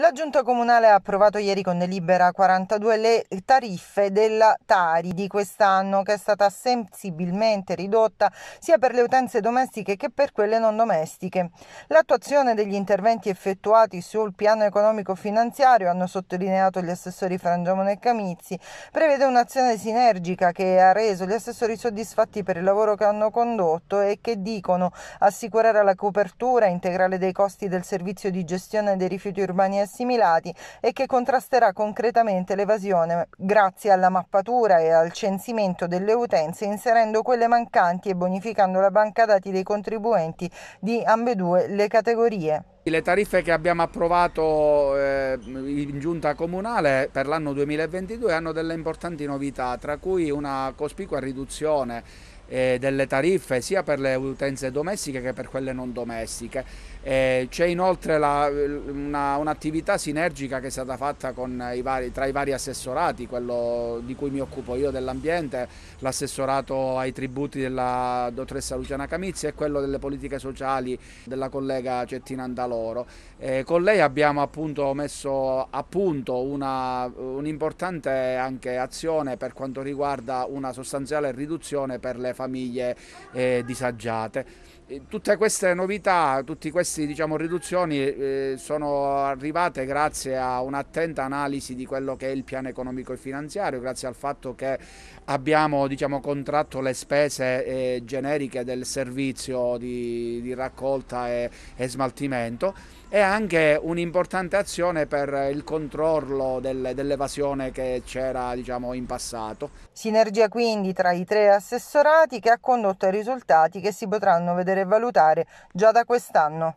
La giunta comunale ha approvato ieri con delibera 42 le tariffe della Tari di quest'anno che è stata sensibilmente ridotta sia per le utenze domestiche che per quelle non domestiche. L'attuazione degli interventi effettuati sul piano economico finanziario, hanno sottolineato gli assessori Frangiamone e Camizzi, prevede un'azione sinergica che ha reso gli assessori soddisfatti per il lavoro che hanno condotto e che dicono assicurare la copertura integrale dei costi del servizio di gestione dei rifiuti urbani e assimilati e che contrasterà concretamente l'evasione grazie alla mappatura e al censimento delle utenze inserendo quelle mancanti e bonificando la banca dati dei contribuenti di ambedue le categorie. Le tariffe che abbiamo approvato eh, in giunta comunale per l'anno 2022 hanno delle importanti novità, tra cui una cospicua riduzione eh, delle tariffe sia per le utenze domestiche che per quelle non domestiche. Eh, c'è inoltre un'attività sinergica che è stata fatta i vari, tra i vari assessorati, quello di cui mi occupo io dell'ambiente, l'assessorato ai tributi della dottoressa Luciana Camizzi e quello delle politiche sociali della collega Cettina Andala loro. Eh, con lei abbiamo appunto messo a punto un'importante un azione per quanto riguarda una sostanziale riduzione per le famiglie eh, disagiate. Eh, tutte queste novità, tutte queste diciamo, riduzioni eh, sono arrivate grazie a un'attenta analisi di quello che è il piano economico e finanziario, grazie al fatto che abbiamo diciamo, contratto le spese eh, generiche del servizio di, di raccolta e, e smaltimento e anche un'importante azione per il controllo del, dell'evasione che c'era diciamo, in passato. Sinergia quindi tra i tre assessorati che ha condotto ai risultati che si potranno vedere e valutare già da quest'anno.